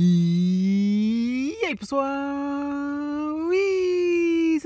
E aí, pessoal?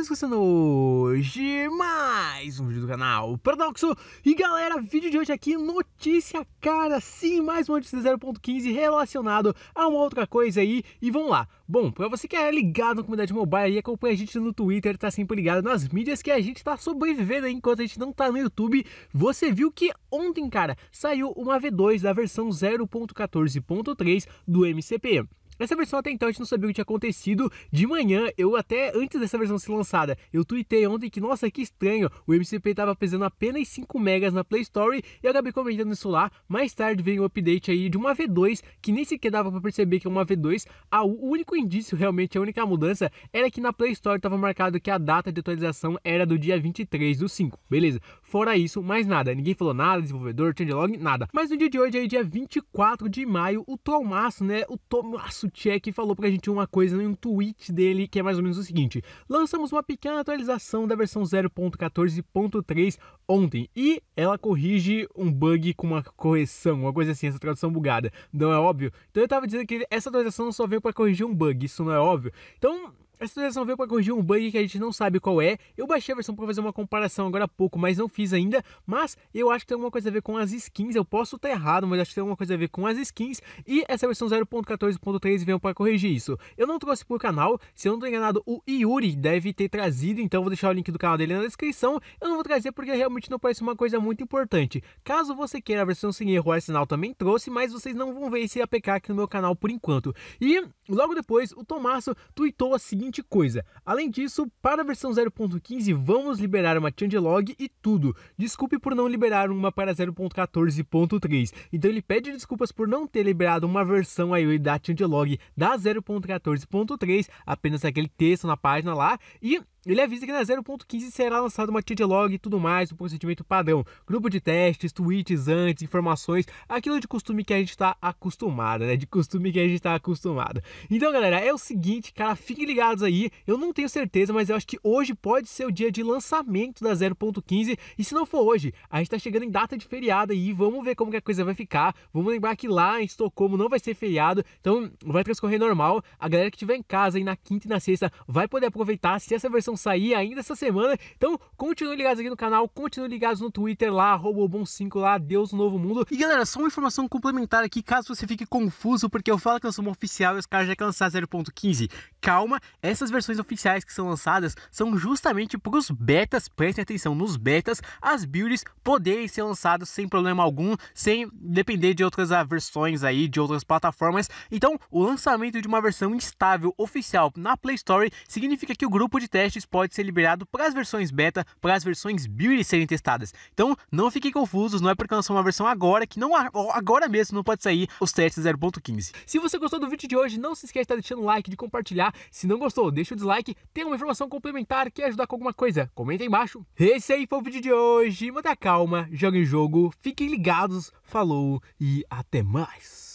vocês tá gostando hoje mais um vídeo do canal Paradoxo E galera, vídeo de hoje aqui, notícia cara, sim, mais uma notícia 0.15 relacionado a uma outra coisa aí E vamos lá, bom, pra você que é ligado na comunidade mobile e acompanha a gente no Twitter, tá sempre ligado nas mídias que a gente tá sobrevivendo aí, enquanto a gente não tá no YouTube Você viu que ontem, cara, saiu uma V2 da versão 0.14.3 do MCP Nessa versão até então a gente não sabia o que tinha acontecido. De manhã, eu até antes dessa versão ser lançada, eu tuitei ontem que, nossa, que estranho, o MCP tava pesando apenas 5 megas na Play Store e acabei comentando isso lá. Mais tarde veio um update aí de uma V2 que nem sequer dava para perceber que é uma V2. a o único indício realmente, a única mudança era que na Play Store tava marcado que a data de atualização era do dia 23 do 5, beleza? Fora isso, mais nada, ninguém falou nada, desenvolvedor, changelog, nada. Mas no dia de hoje, aí, dia 24 de maio, o Tomasso, né, o Tomasso Tchek falou pra gente uma coisa em um tweet dele que é mais ou menos o seguinte: lançamos uma pequena atualização da versão 0.14.3 ontem e ela corrige um bug com uma correção, uma coisa assim, essa tradução bugada. Não é óbvio? Então eu tava dizendo que essa atualização só veio para corrigir um bug, isso não é óbvio. Então essa atualização veio para corrigir um bug que a gente não sabe qual é. Eu baixei a versão para fazer uma comparação agora há pouco, mas não fiz ainda. Mas eu acho que tem alguma coisa a ver com as skins. Eu posso estar errado, mas acho que tem alguma coisa a ver com as skins. E essa versão 0.14.3 veio para corrigir isso. Eu não trouxe para o canal. Se eu não estou enganado, o Yuri deve ter trazido. Então vou deixar o link do canal dele na descrição. Eu não vou trazer porque realmente não parece uma coisa muito importante. Caso você queira a versão sem erro, o Arsenal também trouxe, mas vocês não vão ver esse APK aqui no meu canal por enquanto. E logo depois, o Tomasso tweetou a seguinte bastante coisa. Além disso, para a versão 0.15 vamos liberar uma changelog e tudo. Desculpe por não liberar uma para 0.14.3. Então ele pede desculpas por não ter liberado uma versão aí da changelog da 0.14.3, apenas aquele texto na página lá, e ele avisa que na 0.15 será lançado uma log e tudo mais, o um procedimento padrão. Grupo de testes, tweets antes, informações, aquilo de costume que a gente está acostumado, né? De costume que a gente está acostumado. Então, galera, é o seguinte, cara, fiquem ligados aí. Eu não tenho certeza, mas eu acho que hoje pode ser o dia de lançamento da 0.15. E se não for hoje, a gente está chegando em data de feriado aí, vamos ver como que a coisa vai ficar. Vamos lembrar que lá em Estocolmo não vai ser feriado, então vai transcorrer normal. A galera que tiver em casa aí na quinta e na sexta vai poder aproveitar se essa versão sair ainda essa semana. Então, continue ligados aqui no canal, continue ligados no Twitter lá, Robobon5 lá, Deus Novo Mundo. E galera, só uma informação complementar aqui, caso você fique confuso, porque eu falo que eu sou um oficial e os caras já lançar 0.15. Calma, essas versões oficiais que são lançadas são justamente para os betas, prestem atenção, nos betas, as builds poderem ser lançadas sem problema algum, sem depender de outras versões aí, de outras plataformas. Então, o lançamento de uma versão instável oficial na Play Store significa que o grupo de testes testes pode ser liberado para as versões beta, para as versões build serem testadas. Então não fiquem confusos, não é porque lançou uma versão agora que não agora mesmo não pode sair os testes 0.15. Se você gostou do vídeo de hoje, não se esquece de estar deixando o like, de compartilhar. Se não gostou, deixa o dislike. Tem uma informação complementar, quer ajudar com alguma coisa? Comenta aí embaixo. Esse aí foi o vídeo de hoje. Manda calma, joga em jogo, fiquem ligados, falou e até mais.